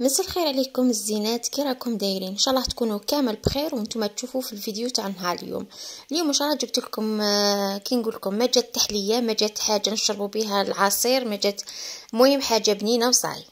مساء الخير عليكم الزينات كي راكم دايرين ان شاء الله تكونوا كامل بخير وانتم تشوفوا في الفيديو تاع نهار اليوم اليوم ان شاء الله جبت لكم آه، كي نقول لكم ما جات تحليه ما جات حاجه نشربوا بها العصير ما جات المهم حاجه بنينه وصاي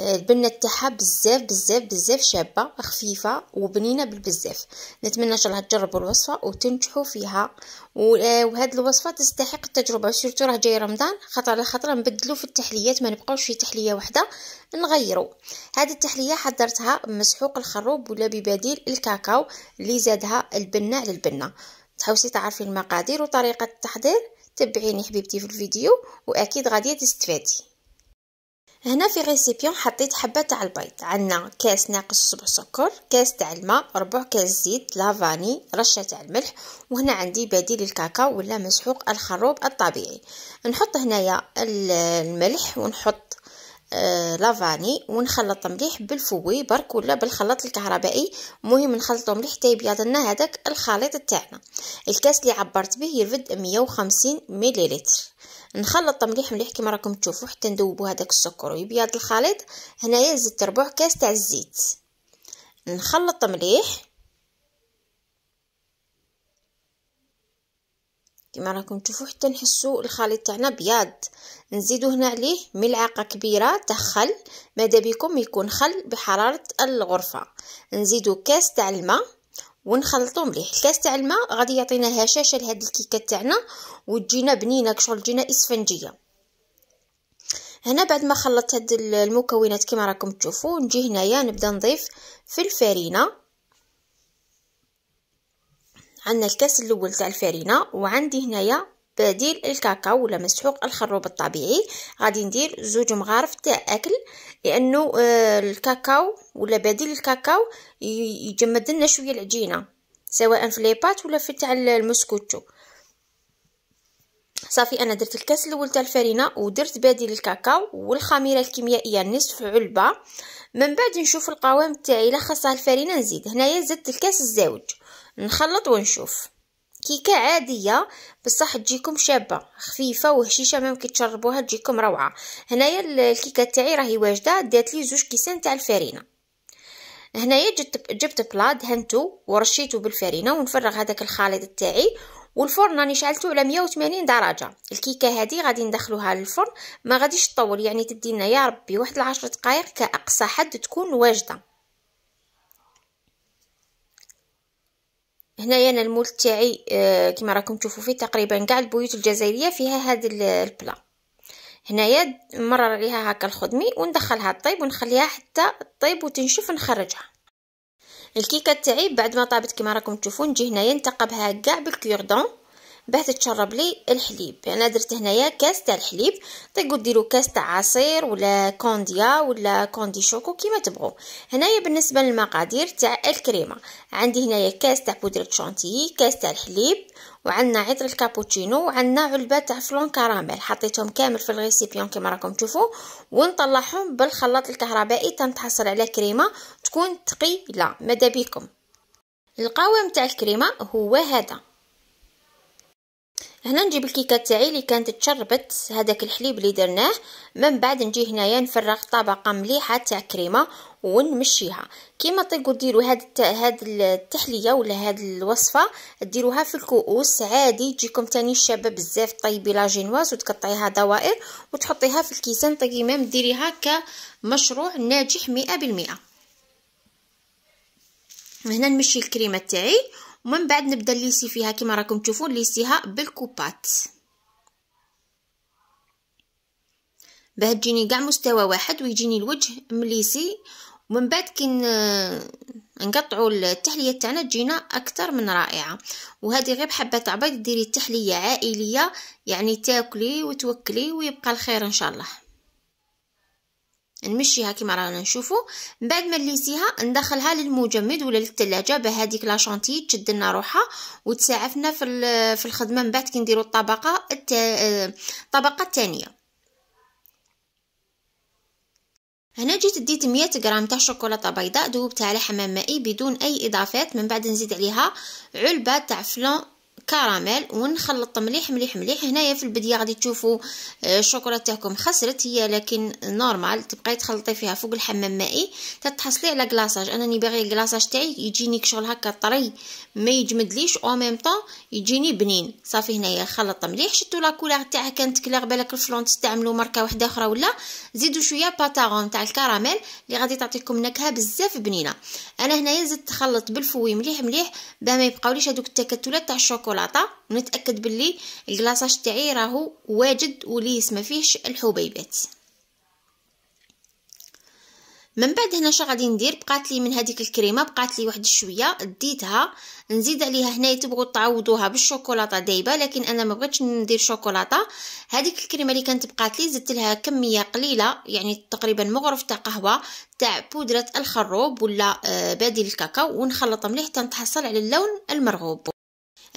البنه تاعها بزاف بزاف بزاف شابه خفيفه وبنينه بالبزاف نتمنى ان شاء الله تجربوا الوصفه وتنجحوا فيها آه، وهاد الوصفه تستحق التجربه سورتو راه جاي رمضان خطر على خطر نبدلو في التحليات ما نبقاوش في تحليه واحده نغيرو هاد التحليه حضرتها بمسحوق الخروب ولا ببديل الكاكاو اللي زادها البنه على البنه تحوسي تعرفي المقادير وطريقه التحضير تبعيني حبيبتي في الفيديو واكيد غادي تستفادي هنا في ريسيبيون حطيت حبه تاع البيض عندنا كاس ناقص سبع سكر كاس تاع الماء ربع كاس زيت لافاني رشه تاع الملح وهنا عندي بديل الكاكاو ولا مسحوق الخروب الطبيعي نحط هنايا الملح ونحط آه، لافاني ونخلط مليح بالفوي برك ولا بالخلاط الكهربائي مهم نخلطو مليح حتى يبيض لنا هذاك الخليط تاعنا الكاس اللي عبرت به يرفد 150 مليلتر نخلط مليح مليح كما راكم تشوفوا حتى نذوبوا هذاك السكر ويبيض الخليط هنايا زدت ربع كاس تاع الزيت نخلط مليح كما راكم تشوفوا حتى نحسوا الخليط تاعنا بياض نزيدو هنا عليه ملعقه كبيره تاع خل ماذا بكم يكون خل بحراره الغرفه نزيدو كاس تاع الماء ونخلطو مليح الكاس تاع الماء غادي يعطينا هشاشه لهاد الكيكه تاعنا وتجينا بنينه كشغل تجينا اسفنجيه هنا بعد ما خلطت هاد المكونات كما راكم تشوفوا نجي هنايا نبدا نضيف في الفرينه عندنا الكاس الاول تاع الفرينه وعندي هنايا بديل الكاكاو ولا مسحوق الخروب الطبيعي غادي ندير زوج مغارف تاع اكل لانه آه، الكاكاو ولا بديل الكاكاو يجمد لنا شويه العجينه سواء في ليبات ولا في تاع المسكوتو صافي انا درت الكاس الاول تاع الفرينه ودرت بديل الكاكاو والخميره الكيميائيه نصف علبه من بعد نشوف القوام تاعي الا خاصها الفرينه نزيد هنايا زدت الكاس الزاوج نخلط ونشوف كيكه عاديه بصح تجيكم شابه خفيفه وهشيشه ميم كتشربوها تجيكم روعه هنايا الكيكه تاعي راهي واجده دات لي زوج كيسان تاع الفارينة هنايا جبت جبت بلاد هنتو ورشيته بالفارينة ونفرغ هذاك الخليط تاعي والفرن راني شعلته على 180 درجه الكيكه هذه غادي ندخلوها للفرن ما غاديش تطول يعني تدي لنا يا ربي واحد العشرة دقائق كاقصى حد تكون واجده هنايا انا المول تاعي آه، كما راكم تشوفوا فيه تقريبا كاع البيوت الجزائريه فيها هاد البلا هنايا نمرر عليها هكا الخدمي وندخلها الطيب ونخليها حتى طيب وتنشف نخرجها الكيكه تاعي بعد ما طابت كما راكم تشوفوا نجي هنايا نتقبها كاع بالكيوردون باه تتشرب لي الحليب يعني درت هنايا كاس تاع الحليب طيب تقدروا ديروا كاس تاع عصير ولا كونديا ولا كوندي شوكو كيما تبغوا هنايا بالنسبه للمقادير تاع الكريمه عندي هنايا كاس تاع بودره شونتيي كاس تاع الحليب وعندنا عطر الكابوتشينو وعندنا علبه تاع فلون كراميل حطيتهم كامل في الريسيبيون كيما راكم تشوفوا ونطلعهم بالخلاط الكهربائي تنتحصل على كريمه تكون ثقيله ماذا بكم القوام تاع الكريمه هو هذا هنا نجيب الكيكه تاعي اللي كانت تشربت هذاك الحليب اللي درناه من بعد نجي هنايا نفرغ طبقه مليحه تاع كريمه ونمشيها كيما تقدروا ديروا هاد هاد التحليه ولا هاد الوصفه ديروها في الكؤوس عادي تجيكم تاني شابه بزاف طيبي لا جينواز وتقطعيها دوائر وتحطيها في الكيسان ميم ديريها كمشروع ناجح مئة بالمئة هنا نمشي الكريمه تاعي ومن بعد نبدا نليسي فيها كما راكم تشوفون ليسيها بالكوبات باه تجيني كاع مستوى واحد ويجيني الوجه مليسي ومن بعد كي نقطعوا التحليه تاعنا تجينا اكثر من رائعه وهذه غير حبات عبيط ديري التحليه عائليه يعني تاكلي وتوكلي ويبقى الخير ان شاء الله نمشيها كيما رانا نشوفو من بعد ما نليسيها ندخلها للمجمد ولا للثلاجه بهذيك لاشونتي تشد لنا روحها وتساعفنا في في الخدمه من بعد كي نديرو الطبقه الطبقه الثانيه هنا جيت ديت 100 غرام تاع شوكولاته بيضاء ذوبتها على حمام مائي بدون اي اضافات من بعد نزيد عليها علبه تاع فلون كراميل ونخلط مليح مليح مليح هنايا في البداية غادي تشوفوا آه، الشوكولا تاعكم خسرت هي لكن نورمال تبقاي تخلطي فيها فوق الحمام مائي تتحصلي على كلاصاج انني باغي الكلاصاج تاعي يجيني كشغل هكا طري ما يجمدليش او ميم طون يجيني بنين صافي هنايا خلط مليح شتو لا كولور تاعها كانت كلير بالك الفلون تستعملوا ماركه واحده اخرى ولا زيدوا شويه باتاغون تاع الكراميل اللي غادي تعطيكم نكهه بزاف بنينه انا هنايا زدت خلط بالفوي مليح مليح باه ما يبقاوليش هذوك التكتلات تاع الشوكولا الشوكولاته ونتاكد باللي الكلاصاج تاعي راهو واجد وليس ما فيهش الحبيبات من بعد هنا شنو غادي ندير بقات لي من هذيك الكريمه بقات لي واحد شويه ديتها نزيد عليها هنايا تبغوا تعوضوها بالشوكولاته دايبه لكن انا ما بغيتش ندير شوكولاته هذيك الكريمه اللي كانت بقات لي زدت لها كميه قليله يعني تقريبا مغرف تاع قهوه تاع بودره الخروب ولا آه، بديل الكاكاو ونخلط مليح حتى نتحصل على اللون المرغوب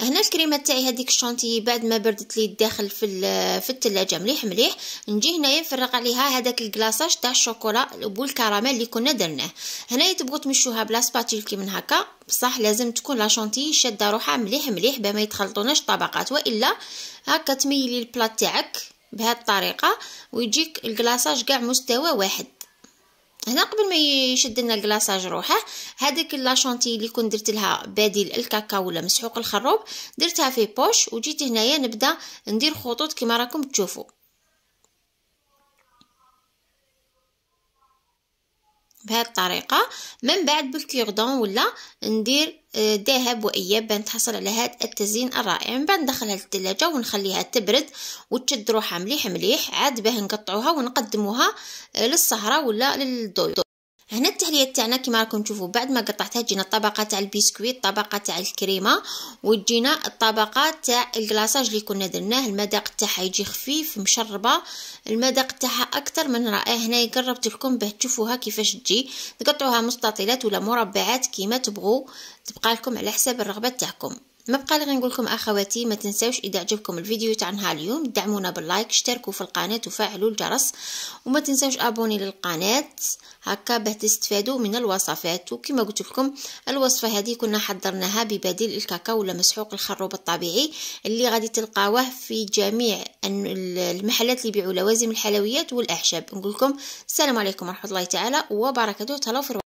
هنا الكريمه تاعي هذيك الشونتي بعد ما بردت لي الداخل في في الثلاجه مليح مليح نجي هنايا نفرغ عليها هذاك الكلاصاج تاع الشوكولا والكراميل اللي كنا درناه هنايا تبغوا تمشوها بلا سباتيل كي من هكا بصح لازم تكون لا شونتي شاده روحها مليح مليح باه ما يتخلطوناش طبقات والا هكا تميلي البلاط تاعك بهذه الطريقه ويجيك الكلاصاج كاع مستوى واحد هنا قبل ما يشد لنا الكلاصاج روحه هذيك لاشونتي اللي كنت درت لها بديل الكاكاو ولا مسحوق الخروب درتها في بوش وجيت هنايا نبدا ندير خطوط كما راكم تشوفوا بهذه الطريقه من بعد بالكيردون ولا ندير آه، ذهب واياب باش تحصل على هذا التزيين الرائع من بعد ندخلها للثلاجه ونخليها تبرد وتشد روحها مليح مليح عاد باه نقطعوها ونقدموها آه، للسهره ولا للضيوف هنا التحليه تاعنا كما راكم تشوفوا بعد ما قطعتها تجينا الطبقه تاع البسكويت الطبقه تاع الكريمه وجينا الطبقه تاع الكلاصاج اللي كنا درناه المذاق تاعها يجي خفيف مشربه المذاق تاعها اكثر من رائع هنا قربت لكم باه تشوفوها كيفاش تجي تقطعوها مستطيلات ولا مربعات كيما تبغوا تبقى لكم على حساب الرغبه تاعكم ما بقى لي نقول لكم اخواتي ما تنساوش اذا عجبكم الفيديو تاع نهار اليوم دعمونا باللايك اشتركوا في القناه وفعلوا الجرس وما تنساوش ابوني للقناه هكا باه تستفادوا من الوصفات وكما قلت لكم الوصفه هذه كنا حضرناها ببديل الكاكاو ولا مسحوق الخروب الطبيعي اللي غادي تلقاوه في جميع المحلات اللي يبيعوا لوازم الحلويات والاعشاب نقول لكم السلام عليكم ورحمه الله تعالى وبركاته تهلاو